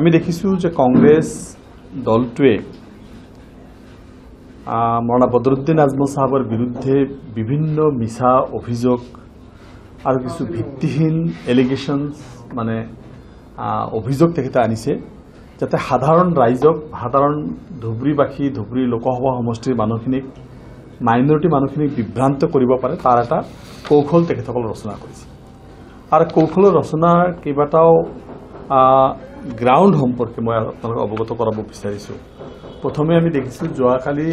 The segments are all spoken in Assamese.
আমি দেখিছোঁ যে কংগ্ৰেছ দলটোৱে মৰণা বদৰুদ্দিন আজমল চাহাবৰ বিৰুদ্ধে বিভিন্ন মিছা অভিযোগ আৰু কিছু ভিত্তিহীন এলিগেশ্যনছ মানে অভিযোগ তেখেতে আনিছে যাতে সাধাৰণ ৰাইজক সাধাৰণ ধুবুৰীবাসী ধুবুৰী লোকসভা সমষ্টিৰ মানুহখিনিক মাইনৰিটি মানুহখিনিক বিভ্ৰান্ত কৰিব পাৰে তাৰ এটা কৌশল তেখেতসকল ৰচনা কৰিছে আৰু কৌশলৰ ৰচনাৰ কেইবাটাও গ্ৰাউণ্ড সম্পৰ্কে মই আপোনালোকক অৱগত কৰাব বিচাৰিছোঁ প্ৰথমে আমি দেখিছিলোঁ যোৱাকালি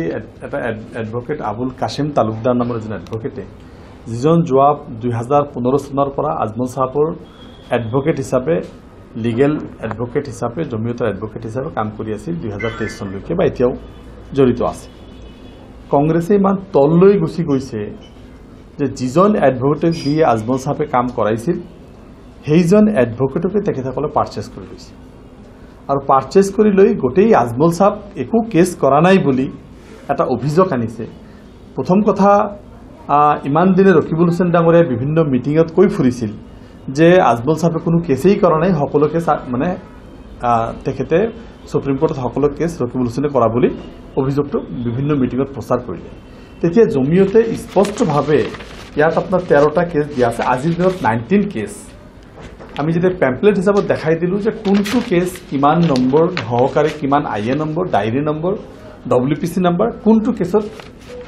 এটা এডভকেট আবুল কাছিম তালুকদাৰ নামৰ এজন এডভকেটে যিজন যোৱা দুহেজাৰ পোন্ধৰ চনৰ পৰা আজমল চাহাবৰ এডভকেট হিচাপে লিগেল এডভকেট হিচাপে জমিয়তৰ এডভকেট হিচাপে কাম কৰি আছিল দুহেজাৰ তেইছ চনলৈকে বা এতিয়াও জড়িত আছে কংগ্ৰেছে ইমান তললৈ গুচি গৈছে যে যিজন এডভকেটক দি আজমল চাহাবে কাম কৰাইছিল সেইজন এডভকেটকে তেখেতসকলে পাৰ্চেছ কৰি লৈছে আৰু পাৰ্চেজ কৰি লৈ গোটেই আজমল চাহ একো কেছ কৰা নাই বুলি এটা অভিযোগ আনিছে প্ৰথম কথা ইমান দিনে ৰকিবুল হুছেইন ডাঙৰে বিভিন্ন মিটিঙত কৈ ফুৰিছিল যে আজমল চাহে কোনো কেছেই কৰা নাই সকলো কেছ মানে তেখেতে ছুপ্ৰিম কোৰ্টত সকলো কেছ ৰকিবুল হুছেনে কৰা বুলি অভিযোগটো বিভিন্ন মিটিঙত প্ৰচাৰ কৰিলে তেতিয়া জমিয়তে স্পষ্টভাৱে ইয়াত আপোনাৰ তেৰটা কেছ দিয়া আছে আজিৰ দিনত নাইনটিন কেছ আমি যেতিয়া পেম্পলেট হিচাপত দেখাই দিলোঁ যে কোনটো কেছ কিমান নম্বৰ সহকাৰে কিমান I A number diary number W P C number কোনটো কেছত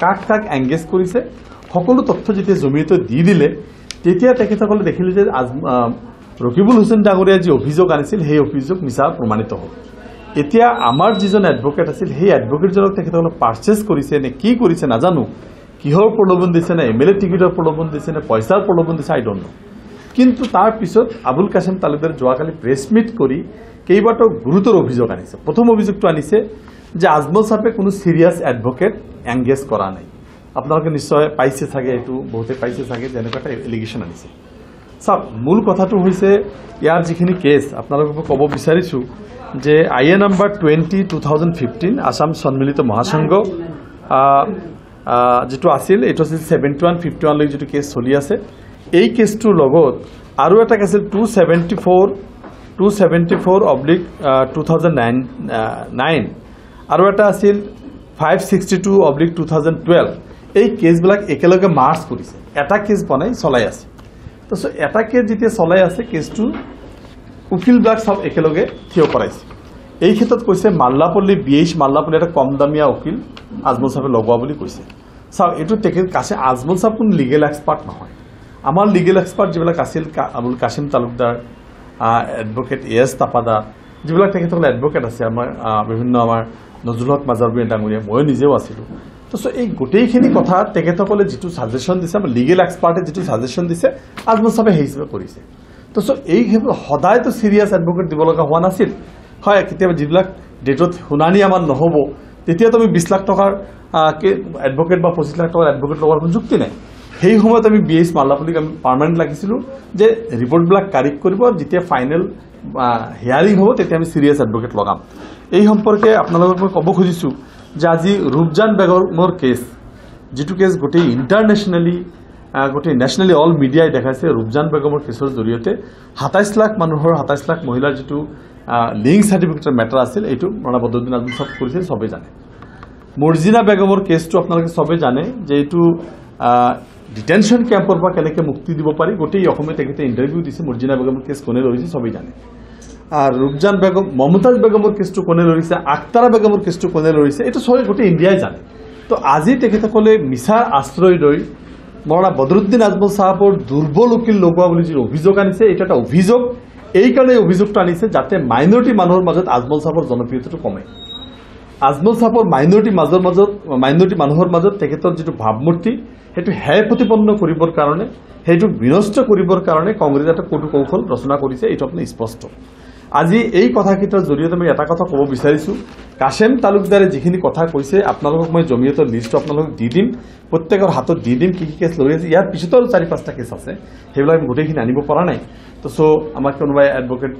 কাক কাক এংগেজ কৰিছে সকলো তথ্য যেতিয়া জমিয়তে দি দিলে তেতিয়া তেখেতসকলে দেখিলে যে আজ ৰকিবুল হুছেইন ডাঙৰীয়া যি অভিযোগ আনিছিল সেই অভিযোগ মিছা প্ৰমাণিত হ'ল এতিয়া আমাৰ যিজন এডভকেট আছিল সেই এডভকেটজনক তেখেতসকলে পাৰ্চেছ কৰিছে নে কি কৰিছে নাজানো কিহৰ প্ৰলোভন দিছে নে এম এল এ টিকেটৰ প্ৰলোভন দিছে নে পইচাৰ প্ৰলোভন দিছে আই ডণ্ট ন' কিন্তু তাৰ পিছত আবুল কাছিম তালিবাৰ যোৱাকালি প্ৰেছ মিট কৰি কেইবাটাও গুৰুতৰ অভিযোগ আনিছে প্ৰথম অভিযোগটো আনিছে যে আজমল চাহাবে কোনো ছিৰিয়াছ এডভকেট এংগেজ কৰা নাই আপোনালোকে নিশ্চয় পাইছে চাগে এইটো বহুতে পাইছে চাগে যেনেকুৱা এটা এলিগেশ্যন আনিছে চাওক মূল কথাটো হৈছে ইয়াৰ যিখিনি কেছ আপোনালোককো ক'ব বিচাৰিছোঁ যে I A number twenty two thousand fifteen Assam Sanmilito Mahasangha যিটো আছিল এইটো আছিল ছেভেণ্টি ওৱান ফিফটি ওৱানলৈ যিটো কেছ চলি আছে এই কেসটোৰ লগত আৰু এটা কেস আছে two seventy four two seventy four oblique two thousand nine nine আৰু এটা আছিল five sixty two oblique two thousand twelve এই কেসবিলাক একেলগে মাৰ্চ কৰিছে এটা কেস বনাই চলাই আছে তাৰপিছত এটা কেছ যেতিয়া চলাই আছে কেসটো উকিলবিলাক সব একেলগে থিয় কৰাইছে এই ক্ষেত্ৰত কৈছে মাল্লাপল্লী বি এইচ মাল্লাপল্লী কম দামীয়া উকিল আজমল সাহেবে লগোৱা বুলি কৈছে চাওক এইটো তেখেত কাছে আজমল সাহেব কোনো লিগেল এক্সপাৰ্ট নহয় আমাৰ লিগেল এক্সপাৰ্ট যিবিলাক আছিল Abul Kasim Talukdar advocate A S Tapadar যিবিলাক তেখেতসকলে এডভকেট আছে আমাৰ বিভিন্ন আমাৰ নজৰুল হক মাজাৰবিন ডাঙৰীয়া ময়ো নিজেও আছিলোঁ তো চ' এই গোটেইখিনি কথা তেখেতসকলে যিটো ছাজেশ্যন দিছে আমাৰ লিগেল এক্সপাৰ্টে যিটো ছাজেশ্যন দিছে আজমচাবে সেই হিচাপে কৰিছে তো চ' এই সদায়তো চিৰিয়াছ এডভকেট দিব লগা হোৱা নাছিল হয় কেতিয়াবা যিবিলাক ডেটত শুনানি আমাৰ নহ'ব তেতিয়াতো আমি বিছ লাখ টকাৰ এডভকেট বা পঁচিছ লাখ টকাৰ এডভকেট লগোৱাৰ কোনো যুক্তি নাই সেই সময়ত আমি বি এইচ মাল্লাপল্লিক আমি পাৰ্মানেণ্ট লাগিছিলোঁ যে ৰিপৰ্টবিলাক কাৰিক কৰিব যেতিয়া ফাইনেল হিয়াৰিং হ'ব তেতিয়া আমি ছিৰিয়াছ এডভকেট লগাম এই সম্পৰ্কে আপোনালোকক মই ক'ব খুজিছোঁ যে আজি ৰূপজান বেগমৰ কেছ যিটো কেছ গোটেই ইণ্টাৰনেশ্যনেলি গোটেই নেশ্যনেলি অল মিডিয়াই দেখাইছে ৰূপজান বেগমৰ কেছৰ জৰিয়তে সাতাইছ লাখ মানুহৰ সাতাইছ লাখ মহিলাৰ যিটো লিংক চাৰ্টিফিকেটৰ মেটাৰ আছিল এইটো মানে বদৰুদ্দিন আজম চব কৰিছিল চবেই জানে মৰ্জিনা বেগমৰ কেছটো আপোনালোকে চবেই জানে যে এইটো ডিটেনশ্যন কেম্পৰ পৰা কেনেকৈ মুক্তি দিব পাৰি গোটেই অসমে তেখেতে ইণ্টাৰভিউ দিছে মুৰ্জিনা বেগমৰ কেছ কোনে লৈছে চবেই জানে আৰু ৰূপজান বেগম মমতাজ বেগমৰ কেছটো কোনে লৈছে আখতাৰা বেগমৰ কেছটো কোনে লৈছে এইটো চবেই গোটেই ইণ্ডিয়াই জানে তো আজি তেখেতসকলে মিছা আশ্ৰয় লৈ মৰণা বদৰুদ্দিন আজমল চাহাবৰ দুৰ্বল উকিল লগোৱা বুলি যি অভিযোগ আনিছে এইটো এটা অভিযোগ এইকাৰণে অভিযোগটো আনিছে যাতে মাইনৰিটি মানুহৰ মাজত আজমল চাহাবৰ জনপ্ৰিয়তাটো কমে আজমল চাহাবৰ মাইনৰিটি মাজৰ মাজত মাইনৰিটি মানুহৰ মাজত তেখেতৰ যিটো ভাৱমূৰ্তি সেইটো হে প্ৰতিপন্ন কৰিবৰ কাৰণে সেইটো বিনষ্ট কৰিবৰ কাৰণে কংগ্ৰেছে এটা কৌতু কৌশল ৰচনা কৰিছে এইটো আপুনি স্পষ্ট আজি এই কথাকেইটাৰ জৰিয়তে মই এটা কথা ক'ব বিচাৰিছোঁ কাছেম তালুকদাৰে যিখিনি কথা কৈছে আপোনালোকক মই জমিয়তৰ লিষ্টটো আপোনালোকক দি দিম প্ৰত্যেকৰ হাতত দি দিম কি কি কেছ লৈ আছে ইয়াৰ পিছতো চাৰি পাঁচটা কেছ আছে সেইবিলাক আমি গোটেইখিনি আনিব পৰা নাই তো চ' আমাৰ কোনোবাই এডভকেট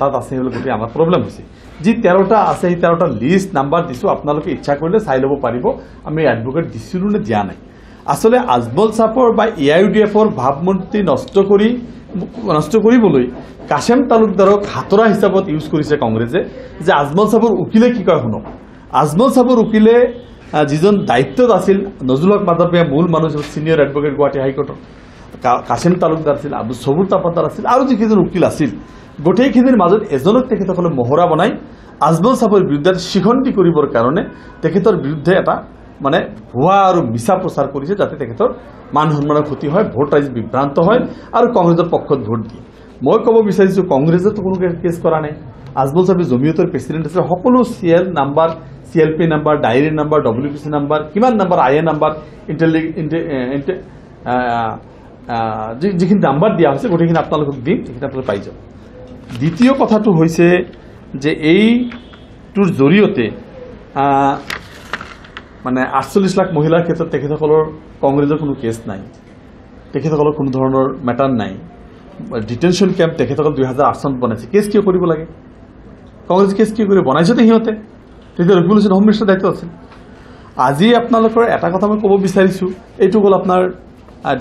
তাত আছে সেইবিলাক গোটেই আমাৰ প্ৰব্লেম হৈছে যি তেৰটা আছে সেই তেৰটা লিষ্ট নাম্বাৰ দিছো আপনাদেৰ ইচ্ছা কৰিলে চাই ল'ব পাৰিব আমি এডভোকেট দিছিল নে দিয়া নাই আচলতে আজমল সাপৰ বা এ আই ইউ ডি এফৰ ভাৱমূৰ্তি নষ্ট কৰি নষ্ট কৰবলে কাশেম তালুকদাৰক হাতৰা হিসাবত ইউজ কৰিছে কংগ্ৰেছে যে আজমল সাপৰ উকিলে কি কয় শুনক আজমল সাপৰ উকিলে যিজন দায়িত্বত আছিল নজৰুলক মাধবিয়া মূল মানুহ চিনিয়ৰ এডভোকেট গুয়াহী হাইকোৰ্টেৰ কাশিম তালুকদাৰ আছিল আব্দুল সবুৰ তাপাতাৰ আছিল আৰু যিকেইজন উকিল আছিল গোটেইখিনিৰ মাজত এজনক তেখেতসকলে মহৰা বনাই আজমল সাহেবেৰ বিৰুদ্ধে শিখণ্ডি কৰিবৰ কাৰণে তেখেতৰ বিৰুদ্ধে এটা মানে ভুৱা আৰু মিছা প্ৰচাৰ কৰিছে যাতে তেখেতৰ মান সন্মানৰ ক্ষতি হয় ভোট ৰাইজ বিভ্ৰান্ত হয় আৰু কংগ্ৰেছৰ পক্ষত ভোট দিয়ে মই কব বিচাৰিছোঁ কংগ্ৰেসে কোনো কেস কৰা নাই আজমল সাহেবেৰ জমিয়তেৰ প্ৰেসিডেন্ট আছে সকলো C L number C L P number diary number W P C number কিমান নাম্বাৰ আই এ নাম্বাৰ ইন্টেলি যিখিনি নাম্বাৰ দিয়া হৈছে গোটেইখিনি আপোনালোকক দিম সেইখিনি আপনাৰ পাই যাব দ্বিতীয় কথাটো হৈছে যে এইটোৰ জৰিয়তে মানে আঠচল্লিছ লাখ মহিলাৰ ক্ষেত্ৰত তেখেতসকলৰ কংগ্ৰেছৰ কোনো কেছ নাই তেখেতসকলৰ কোনো ধৰণৰ মেটাৰ নাই ডিটেনশ্যন কেম্প তেখেতসকল দুই আঠ চনত বনাইছে কেছ কিয় কৰিব লাগে কংগ্ৰেস কেছ কিয় কৰে বনাইছে তো সিহঁতে তেতিয়া হোম মিনিষ্টাৰ দায়িত্ব আছিল আজি আপোনালোকৰ এটা কথা মই কব বিচাৰিছোঁ এইটো হল আপোনাৰ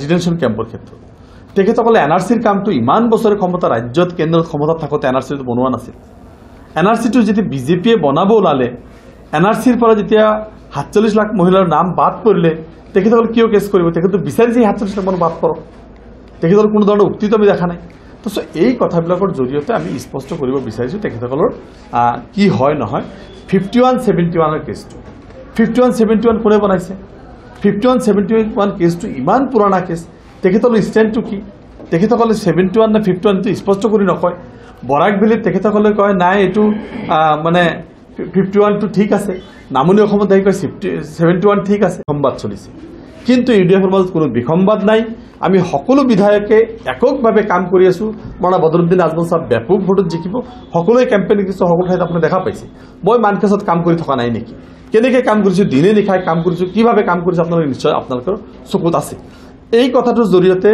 ডিটেনশ্যন কেম্পৰ ক্ষেত্ৰত তেখেতসকলে এন আৰ চিৰ কামটো ইমান বছৰে ক্ষমতা ৰাজ্যত কেন্দ্ৰত ক্ষমতাত থাকোঁতে এন আৰ চিটো বনোৱা নাছিল এন আৰ চিটো যেতিয়া বিজেপিয়ে বনাব ওলালে এন আৰ চিৰ পৰা যেতিয়া সাতচল্লিছ লাখ মহিলাৰ নাম বাদ পৰিলে তেখেতসকলে কিয় কেছ কৰিব তেখেতক বিচাৰি যে সাতচল্লিছ লাখ মানুহ বাদ কৰক তেখেতৰ কোনো ধৰণৰ উক্তিটো আমি দেখা নাই তো চ' এই কথাবিলাকৰ জৰিয়তে আমি স্পষ্ট কৰিব বিচাৰিছোঁ তেখেতসকলৰ কি হয় নহয় ফিফটি ওৱান ছেভেণ্টি ওৱানৰ কেছটো ফিফটি ওৱান ছেভেণ্টি ওৱান কোনে বনাইছে ফিফটি ওৱান ছেভেণ্টি ওৱান কেছটো ইমান পুৰণা কেছ তেখেতসকলৰ ষ্টেণ্ডটো কি তেখেতসকলে ছেভেণ্টি ওৱান নে ফিফটি ওৱানটো স্পষ্ট কৰি নকয় বৰাক বেলিত তেখেতসকলে কয় নাই এইটো মানে ফিফটি ওৱানটো ঠিক আছে নামনি অসমত আহি কয় ছিফটি ছেভেণ্টি ওৱান ঠিক আছে সম্বাদ চলিছে কিন্তু ইউ ডি এফৰ মাজত কোনো বিসম্বাদ নাই আমি সকলো বিধায়কে এককভাৱে কাম কৰি আছোঁ মৰণা বদৰুদ্দিন আজমল চাহ ব্যাপক ভোটত জিকিব সকলোৱে কেম্পেইন কৰিছে সকলো ঠাইত আপুনি দেখা পাইছে মই মানকেছত কাম কৰি থকা নাই নেকি কেনেকৈ কাম কৰিছোঁ দিনে নিশাই কাম কৰিছোঁ কিভাৱে কাম কৰিছোঁ আপোনালোকে নিশ্চয় আপোনালোকৰ চকুত আছে এই কথাটোৰ জৰিয়তে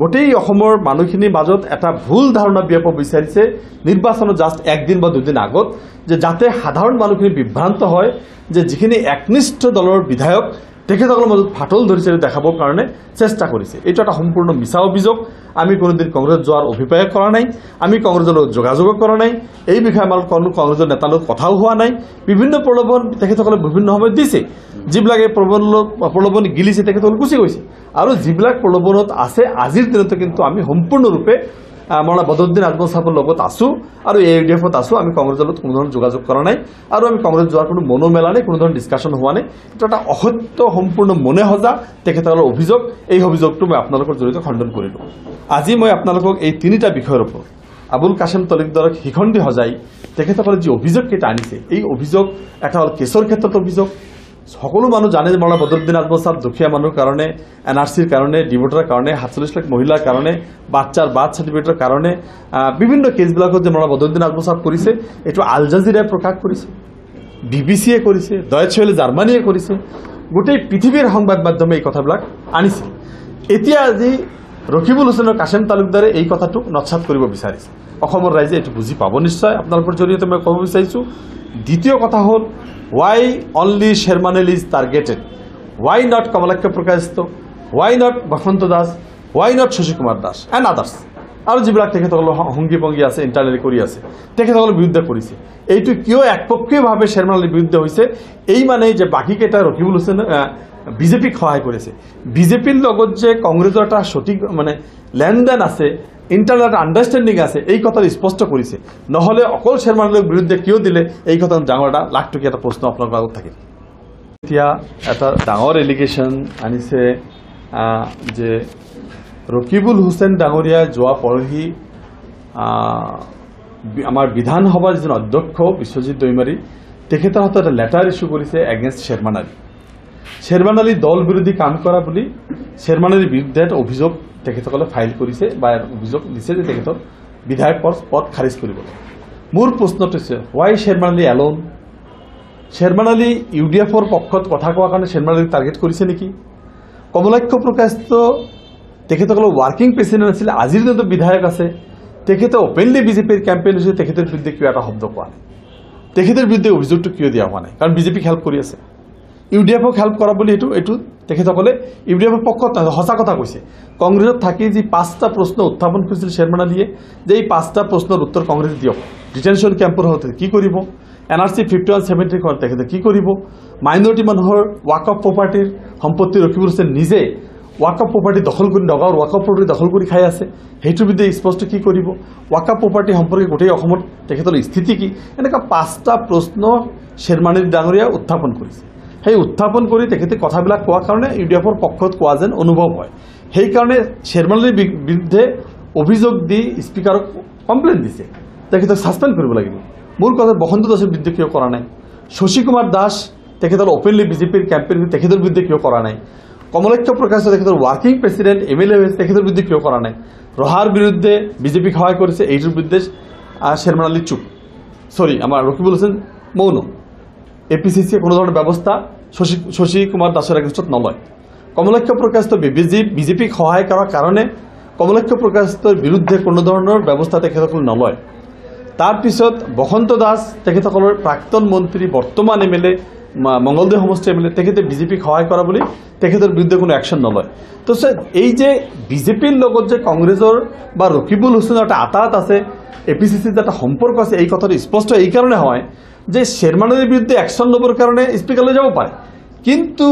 গোটেই অসমৰ মানুহখিনিৰ মাজত এটা ভুল ধাৰণা বিয়প বিচাৰিছে নিৰ্বাচনৰ জাষ্ট একদিন বা দুদিন আগত যে যাতে সাধাৰণ মানুহখিনি বিভ্ৰান্ত হয় যে যিখিনি একনিষ্ঠ দলৰ বিধায়ক তেখেতসকলৰ মাজত ফাটল ধৰিছে দেখাবৰ কাৰণে চেষ্টা কৰিছে এইটো এটা সম্পূৰ্ণ মিছা অভিযোগ আমি কোনোদিন কংগ্ৰেছ যোৱাৰ অভিপ্ৰায় কৰা নাই আমি কংগ্ৰেছৰ লগত যোগাযোগ কৰা নাই এই বিষয়ে আমাৰ কোনো কংগ্ৰেছৰ নেতাৰ লগত কথাও হোৱা নাই বিভিন্ন প্ৰলোভন তেখেতসকলে বিভিন্ন সময়ত দিছে যিবিলাক এই প্ৰবন প্ৰলোভন গিলিছে তেখেতসকল গুচি গৈছে আৰু যিবিলাক প্ৰলোভনত আছে আজিৰ দিনতো কিন্তু আমি সম্পূৰ্ণৰূপে মৌলানা বদউদ্দিন আজমল সাহেবৰ লগত আছোঁ আৰু এ ইউ ডি এফত আছোঁ আমি কংগ্ৰেছৰ লগত কোনো ধৰণৰ যোগাযোগ কৰা নাই আৰু আমি কংগ্ৰেছ যোৱাৰ কোনো মনো মেলা নাই কোনো ধৰণৰ ডিছকাশ্যন হোৱা নাই এইটো এটা অসত্য সম্পূৰ্ণ মনে সজা তেখেতসকলৰ অভিযোগ এই অভিযোগটো মই আপোনালোকৰ জৰিয়তে খণ্ডন কৰিলোঁ আজি মই আপোনালোকক এই তিনিটা বিষয়ৰ ওপৰত আবুল কাশেম তলিকদারক শিখণ্ডি সজাই তেখেতসকলে যি অভিযোগকেইটা আনিছে এই অভিযোগ এটা হ'ল কেছৰ ক্ষেত্ৰত অভিযোগ সকল মানুষ জানে যে মাওলানা বদরুদ্দিন আজমল সাহেব দুঃখিয়া মানুষের কারণে এনআরসির কারণে ডিভোটের কারণে সাতচল্লিশ লাখ মহিলার কারণে বাচ্চার বার্থ সার্টিফিকেটের কারণে বিভিন্ন কেসবিলাকত যে মাওলানা বদরুদ্দিন আজমল সাহেব করেছে একটু আল জাজিরায় প্রকাশ করেছে বিবিসিয়ে করেছে দয়েছেলে জার্মানিয়ে করেছে গোটেই পৃথিবীর সংবাদ মাধ্যমে এই কথাবিলাক আনিছে এতিয়া আজি ৰকিবুল হুছেইনৰ কাশেম তালুকদাৰে এই কথাটোক নৎসাত কৰিব বিচাৰিছে অসমৰ ৰাইজে এইটো বুজি পাব নিশ্চয় আপোনালোকৰ জৰিয়তে মই ক'ব বিচাৰিছোঁ দ্বিতীয় কথা হ'ল why only Sherman is targeted why not Kamalakshya প্ৰকাশিত why not Basanta Das why not Shashi Kumar Das and others আৰু যিবিলাক তেখেতসকলৰ সংগী ভংগী আছে ইণ্টাৰনেলি কৰি আছে তেখেতসকলৰ বিৰুদ্ধে কৰিছে এইটো কিয় একপক্ষীয়ভাৱে শ্বেৰমান আলীৰ বিৰুদ্ধে হৈছে এই মানেই যে বাকীকেইটা ৰখিবুল হুছেইন বিজেপিক সহায় কৰেছে বিজেপিৰ লগত যে কংগ্ৰেছৰ এটা সঠিক মানে লেনদেন আছে ইণ্টাৰনেল এটা আণ্ডাৰষ্টেণ্ডিং আছে এই কথা স্পষ্ট কৰিছে নহলে অকল শেৰমানেৰ বিৰুদ্ধে কিয় দিলে এই কথা ডৰ একটা লাখটকি এটা প্ৰশ্ন আপোনালোকৰ আগত থাকে এটা ডাঙৰ ডৰ আনিছে যে ৰকিবুল হুছেইন ডাঙৰীয়াই যোৱা পৰহি আমাৰ বিধানসভাৰ যিজন অধ্যক্ষ বিশ্বজিৎ দৈমাৰী তেখেতৰ হাতত এটা লেটাৰ ইছ্যু কৰিছে এগেইনষ্ট এগেনস্ট আলী শ্বেৰমান আলী দল বিৰোধী কাম কৰা বুলি শ্বেৰমান আলীৰ বিৰুদ্ধে অভিযোগ তেখেতসকলে ফাইল কৰিছে বা অভিযোগ দিছে যে তেখেতক বিধায়ক পদ পদ খাৰিজ কৰিবলৈ মোৰ প্ৰশ্নটো হৈছে ৱাই শ্বেৰমান আলী এলন শ্বেৰমান আলী ইউ ডি এফৰ পক্ষত কথা কোৱাৰ কাৰণে শ্বেৰমান আলীক টাৰ্গেট কৰিছে নেকি কমলাক্ষ প্ৰকাশটো তেখেতসকলৰ ৱাৰ্কিং প্ৰেচিডেণ্ট আছিলে আজিৰ দিনতো বিধায়ক আছে তেখেতে অপেনলি বিজেপিৰ কেম্পেইন হৈছে তেখেতৰ বিৰুদ্ধে কিয় এটা শব্দ কোৱা নাই তেখেতৰ বিৰুদ্ধে অভিযোগটো কিয় দিয়া হোৱা নাই কাৰণ বিজেপিক হেল্প কৰি আছে ইউ ডি এফক হেল্প কৰা বুলি এইটো এইটো তেখেতসকলে ইউডিএফৰ পক্ষত সঁচা কথা কৈছে কংগ্ৰেছত থাকি যি পাঁচটা প্ৰশ্ন উত্থাপন কৰিছিল শ্বেৰমান আলীয়ে যে এই পাঁচটা প্ৰশ্নৰ উত্তৰ কংগ্ৰেছে দিয়ক ডিটেনশ্যন কেম্পৰ হওঁতে কি কৰিব N R C fifty one ছেভেণ্টিৰ ঘৰত তেখেতে কি কৰিব মাইনৰিটি মানুহৰ ৱাক অফ প্ৰপাৰ্টিৰ সম্পত্তি ৰকিবুল হুছেইন নিজে ৱাকাপ প্ৰপাৰ্টি দখল কৰি নগাঁৱৰ ৱাকাপ প্ৰপাৰ্টি দখল কৰি খাই আছে সেইটোৰ বিৰুদ্ধে স্পষ্ট কি কৰিব ৱাকাপ প্ৰপাৰ্টি সম্পৰ্কে গোটেই অসমত তেখেতৰ স্থিতি কি এনেকুৱা পাঁচটা প্ৰশ্ন শ্বেৰমানী ডাঙৰীয়া উত্থাপন কৰিছে সেই উত্থাপন কৰি তেখেতে কথাবিলাক কোৱাৰ কাৰণে ইউ ডি এফৰ পক্ষত কোৱা যেন অনুভৱ হয় সেইকাৰণে কারণে শেরমালির বিৰুদ্ধে অভিযোগ দি স্পীকাৰক কমপ্লেইন দিছে তেখেতক সাসপেন্ড কৰিব লাগিব মূল কথা বসন্ত দাসৰ বিৰুদ্ধে কিয় কৰা নাই শশী কুমাৰ দাস তেখেতৰ অপেনলি বিজেপিৰ কেম্পেইন তেখেতৰ বিৰুদ্ধে কিয় কৰা নাই কমলক্ষ প্ৰকাশ তেখেতৰ working president M L A হৈছে তেখেতৰ বিৰুদ্ধে কিয় কৰা নাই ৰহাৰ বিৰুদ্ধে বিজেপি সহায় কৰিছে এইটোৰ বিরুদ্ধে শ্বেৰমান আলী চুপ চৰি আমাৰ রকিবুল হোসেন মৌন এপিসিসি কোনো ধরনের ব্যবস্থা শশী শশী কুমার দাসের এগেনস্টত নলয় কমলাক্ষ প্রকাশিত বিজেপি বিজেপিক সহায় কৰাৰ কাৰণে কমলাক্ষ প্ৰকাশিতৰ বিৰুদ্ধে কোনো ধৰণৰ ব্যৱস্থা তেখেতসকল নলয় তাৰপিছত বসন্ত দাস তেখেতসকলৰ প্ৰাক্তন মন্ত্ৰী বৰ্তমান এম এল এ মংগলদেৱ সমষ্টি এম এল এ তেখেতে বিজেপিক সহায় কৰা বুলি তেখেতৰ বিৰুদ্ধে কোনো একশ্যন নলয় তো এই যে বিজেপির লগত যে কংগ্ৰেছৰ বা রকিবুল হুছেইনৰ এটা আতাত আছে এ পি চি চিৰ এটা সম্পৰ্ক আছে এই কথাটো স্পষ্ট এইকাৰণে হয় যে শেরমানের বিরুদ্ধে অ্যাকশন নেবার কারণে স্পিকার যাব পারে কিন্তু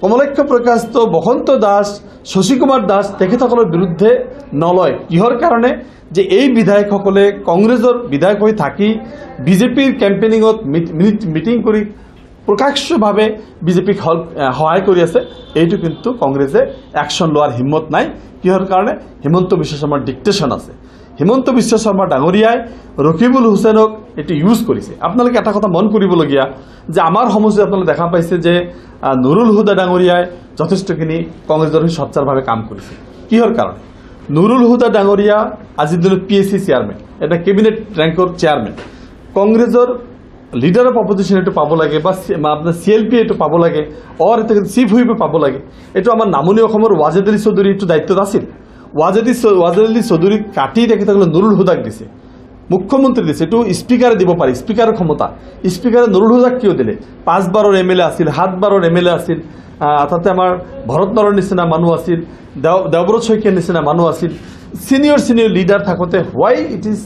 কমলাক্ষ প্রকাশ তো বসন্ত দাস শশীকুমার দাস তেখেতসকলের বিরুদ্ধে নলয় কিহৰ কাৰণে যে এই বিধায়কসকলে কংগ্ৰেছৰ বিধায়ক হৈ থাকি বিজেপির কেম্পেইনিঙত মিটিং কৰি প্ৰকাশ্যভাৱে বিজেপিক সহায় কৰি আছে এইটো কিন্তু কংগ্ৰেছে একশ্যন লোৱাৰ হিম্মত নাই কিহৰ কাৰণে হিমন্ত বিশ্ব শর্মার ডিকটেশন আছে হিমন্ত বিশ্ব শৰ্মা ডাঙৰীয়াই রকিবুল হুসেনক এইটো ইউজ কৰিছে আপোনালোকে এটা কথা মন কৰিবলগীয়া যে আমাৰ সমস্যা আপোনালোকে দেখা পাইছে যে নুৰুল হুদা ডাঙৰীয়াই যথেষ্টখিনি কংগ্রেস দলৰ সচ্চাৰভাৱে কাম কৰিছে কিহৰ কারণে নুৰুল হুদা ডাঙৰীয়া আজিৰ দিনত পি এছ চি চেয়াৰমেন এটা কেবিনেট ৰেংকৰ চেয়াৰমেন কংগ্ৰেছৰ লিডার অফ অপোজিশন এইটো পাব লাগে বা আপোনাৰ চি এল পি এইটো পাব লাগে অৰ এটা চিফ হুইপে পাব লাগে এইটো আমাৰ নামনি অসমৰ ৱাজেদ আলী চৌধুৰী এইটো দায়িত্বত আছিল ৱাজেদি ওয়াজেদ আলী চৌধুৰীক কাটি থাকলে নুৰুল হুদাক দিছে মুখ্যমন্ত্ৰী দিছে এইটো স্পীকাৰে দিব পাৰি স্পীকাৰৰ ক্ষমতা স্পীকাৰে নুৰুল হোজাক কিয় দিলে পাঁচবাৰৰ এম এল এ আছিল সাতবাৰৰ এম এল এ আছিল তাতে আমাৰ ভৰত নৰৰ নিচিনা মানুহ আছিল দেৱব্ৰত শইকীয়াৰ নিচিনা মানুহ আছিল চিনিয়ৰ চিনিয়ৰ লিডাৰ থাকোঁতে why it is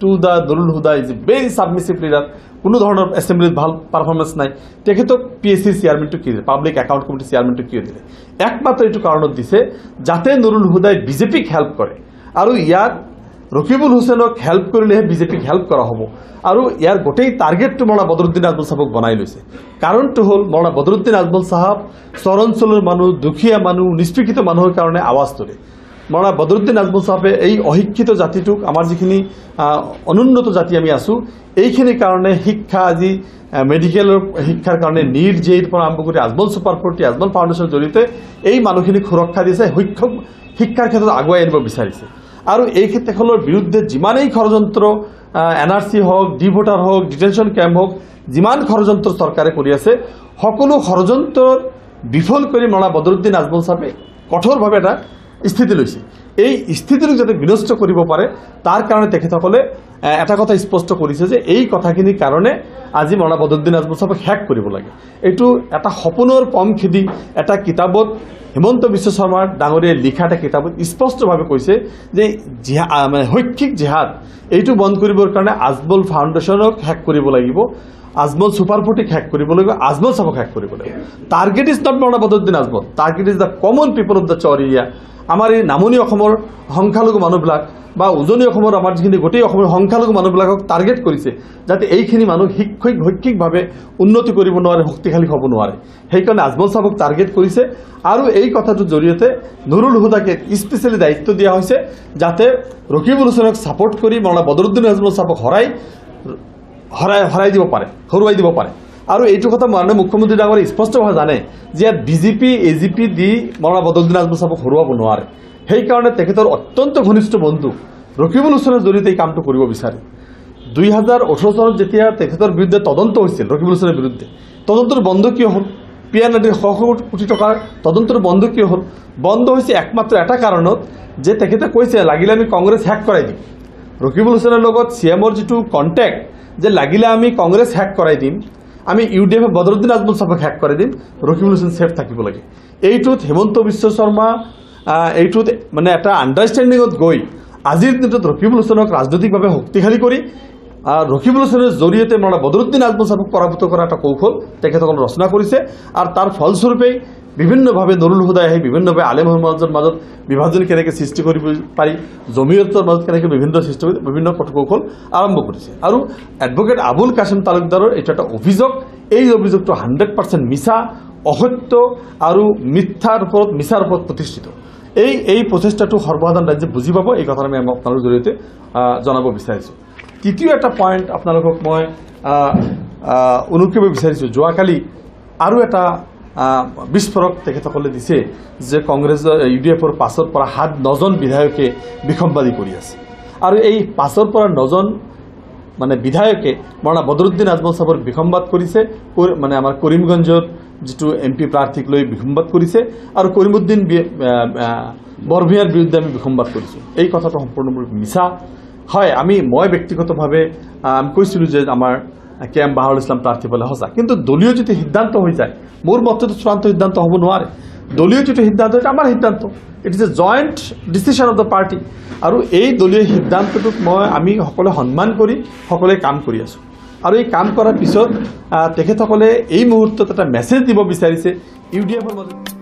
to the Nurul Huda is very submissive leader কোনো ধৰণৰ এছেম্বলিত ভাল পাৰফৰ্মেঞ্চ নাই তেখেতক পি এছ চিৰ চেয়াৰমেনটো কি দিলে পাব্লিক একাউণ্ট কমিটিৰ চেয়াৰমেনটো কিয় দিলে একমাত্ৰ এইটো কাৰণত দিছে যাতে নুৰুল হুদাই বিজেপিক হেল্প কৰে আৰু ইয়াৰ ৰকিবুল হুছেইনক হেল্প কৰিলেহে বিজেপিক হেল্প কৰা হ'ব আৰু ইয়াৰ গোটেই টাৰ্গেটটো মৰণা বদৰুদ্দিন আজমল চাহাবক বনাই লৈছে কাৰণটো হ'ল মৰণা বদৰুদ্দিন আজমল চাহাব চৰঞ্চলৰ মানুহ দুখীয়া মানুহ নিষ্পীকৃত মানুহৰ কাৰণে আৱাজ তোলে মৰণা বদৰুদ্দিন আজমল চাহাবে এই অশিক্ষিত জাতিটোক আমাৰ যিখিনি অনুন্নত জাতি আমি আছোঁ এইখিনিৰ কাৰণে শিক্ষা আজি মেডিকেলৰ শিক্ষাৰ কাৰণে নীৰ জেইৰ পৰা আৰম্ভ কৰি আজমল ফৰ্টি আজমল ফাউণ্ডেশ্যনৰ জৰিয়তে এই মানুহখিনিক সুৰক্ষা দিছে শিক্ষক শিক্ষাৰ ক্ষেত্ৰত আগুৱাই আনিব বিচাৰিছে আৰু এই ক্ষেত্ৰখনৰ বিৰুদ্ধে যিমানেই ষড়যন্ত্ৰ এন আৰ চি হওক ডি ভোটাৰ হওক ডিটেনশ্যন কেম্প হওক যিমান ষড়যন্ত্ৰ চৰকাৰে কৰি আছে সকলো ষড়যন্ত্ৰৰ বিফল কৰি মৰা বদৰুদ্দিন আজমল চাহাবে কঠোৰভাৱে এটা স্থিতি লৈছে এই স্থিতিটোক যাতে বিনষ্ট কৰিব পাৰে তাৰ কাৰণে তেখেতসকলে এটা কথা স্পষ্ট কৰিছে যে এই কথাখিনিৰ কাৰণে আজি মৰণা বদুদ্দিন আজমল চাহাবক শেষ কৰিব লাগে এইটো এটা সপোনৰ পম খেদি এটা কিতাপত হিমন্ত বিশ্ব শৰ্মাৰ ডাঙৰীয়াই লিখা এটা কিতাপত স্পষ্টভাৱে কৈছে যে জিহা মানে শৈক্ষিক জিহাদ এইটো বন্ধ কৰিবৰ কাৰণে আজমল ফাউণ্ডেশ্যনক শেষ কৰিব লাগিব আজমল ফুটিক শেষ কৰিব লাগিব আজমল চাহাবক শেষ কৰিব লাগিব target is not Maulana Badruddin Ajmal target is the common people of the char ইয়াৰ আমাৰ এই নামনি অসমৰ সংখ্যালঘু মানুহবিলাক বা উজনি অসমৰ আমাৰ যিখিনি গোটেই অসমৰ সংখ্যালঘু মানুহবিলাকক টাৰ্গেট কৰিছে যাতে এইখিনি মানুহ শিক্ষক শৈক্ষিকভাৱে উন্নতি কৰিব নোৱাৰে শক্তিশালী হ'ব নোৱাৰে সেইকাৰণে আজমল চাহাবক টাৰ্গেট কৰিছে আৰু এই কথাটোৰ জৰিয়তে নুৰুল হুদাকে স্পেচিয়েলি দায়িত্ব দিয়া হৈছে যাতে ৰকিবুল হোচেনক ছাপৰ্ট কৰি মৌলানা বদৰুদ্দিন আজমল চাহাবক হৰাই হৰাই হৰাই দিব পাৰে হৰুৱাই দিব পাৰে আৰু এইটো কথা মানে মুখ্যমন্ত্ৰী ডাঙরে স্পষ্টভাৱে জানে যে BJP A G P the Maulana Badruddin Ajmal চাহাবক হৰুৱাব নোৱাৰে সেইকাৰণে তেখেতৰ অত্যন্ত ঘনিষ্ঠ বন্ধু ৰকিবুল হুছেইনৰ জৰিয়তে এই কামটো কৰিব বিচার দুই হাজাৰ ওঠৰ চনত যেতিয়া তেখেতৰ বিৰুদ্ধে তদন্ত হয়েছিল ৰকিবুল হুছেইনৰ বিৰুদ্ধে তদন্তৰ বন্ধ কিয় হ'ল পি এন নাডিৰ শ কোটি টকাৰ তদন্তৰ বন্ধ কিয় হ'ল বন্ধ হৈছে একমাত্ৰ এটা কাৰণত যে তেখেতে কৈছে লাগিলে আমি কংগ্ৰেছ হেক কৰাই দিম ৰকিবুল হুছেইনৰ লগত চি এমৰ যিটো কণ্টেক্ট যে লাগিলে আমি কংগ্ৰেছ হেক কৰাই দিম আমি ইউডিএফ বদরুদ্দিন আজমল সাফাকে হ্যাক করে দিন রকিবুল হোসেন সেফ থাকিব লাগে এইটোত হেমন্ত বিশ্ব শর্মা এইটোত মানে এটা আণ্ডাৰষ্টেণ্ডিঙত গৈ আজিৰ দিনত ৰকিবুল হোসেনক ৰাজনৈতিকভাৱে শক্তিশালী কৰি ৰকিবুল হোসেনৰ জৰিয়তে মৰাণা বদৰুদ্দিন আজমল চাহাবক পৰাভূত কৰা এটা কৌশল তেখেতসকলে ৰচনা কৰিছে আৰু তাৰ ফলস্বৰূপেই বিভিন্নভাৱে নৰুল হুদাই আহি বিভিন্নভাৱে আলেম সমাজৰ মাজত বিভাজন কেনেকৈ সৃষ্টি কৰিব পাৰি জমিয়তৰ মাজত কেনেকৈ বিভিন্ন সৃষ্টি কৰি বিভিন্ন কৌশল আৰম্ভ কৰিছে আৰু এডভোকেট আবুল কাছিম তালুকদাৰৰ এইটো এটা অভিযোগ এই অভিযোগটো হাণ্ড্ৰেড পাৰ্চেণ্ট মিছা অসত্য আৰু মিথ্যাৰ ওপৰত মিছাৰ ওপৰত প্ৰতিষ্ঠিত এই এই প্ৰচেষ্টাটো সৰ্বসাধাৰণ ৰাইজে বুজি পাব এই কথা আমি আপোনালোকৰ জৰিয়তে জনাব বিচাৰিছোঁ তৃতীয় এটা পইণ্ট আপোনালোকক মই অনুকিব বিচাৰিছোঁ যোৱাকালি আৰু এটা বিস্ফোৰক তেখেতসকলে দিছে যে কংগ্ৰেছৰ ইউ ডি এফৰ পাছৰ পৰা সাত নজন বিধায়কে বিসম্বাদী কৰি আছে আৰু এই পাছৰ পৰা নজন মানে বিধায়কে মৰণা বদৰুদ্দিন আজমল চাহৰ বিসম্বাদ কৰিছে মানে আমাৰ কৰিমগঞ্জত যিটো এম পি প্ৰাৰ্থীক লৈ বিসম্বাদ কৰিছে আৰু কৰিমুদ্দিন বৰভূঞাৰ বিৰুদ্ধে আমি বিসম্বাদ কৰিছোঁ এই কথাটো সম্পূৰ্ণৰূপে মিছা হয় আমি মই ব্যক্তিগতভাৱে আমি কৈছিলোঁ যে আমাৰ কে এম বাহাউল ইসলাম প্রার্থী বলে হসা কিন্তু দলীয় যদি সিদ্ধান্ত হৈ যায় মোৰ মতেতো চূড়ান্ত সিদ্ধান্ত হ'ব নোৱাৰে দলীয় যিটো সিদ্ধান্ত সেইটো আমাৰ সিদ্ধান্ত it is a joint decision of the party আৰু এই দলীয় সিদ্ধান্তটোক মই আমি সকলোৱে সন্মান কৰি সকলোৱে কাম কৰি আছোঁ আৰু এই কাম কৰাৰ পিছত তেখেতসকলে এই মুহূৰ্তত এটা মেছেজ দিব বিচাৰিছে ইউ ডি এফৰ মাজত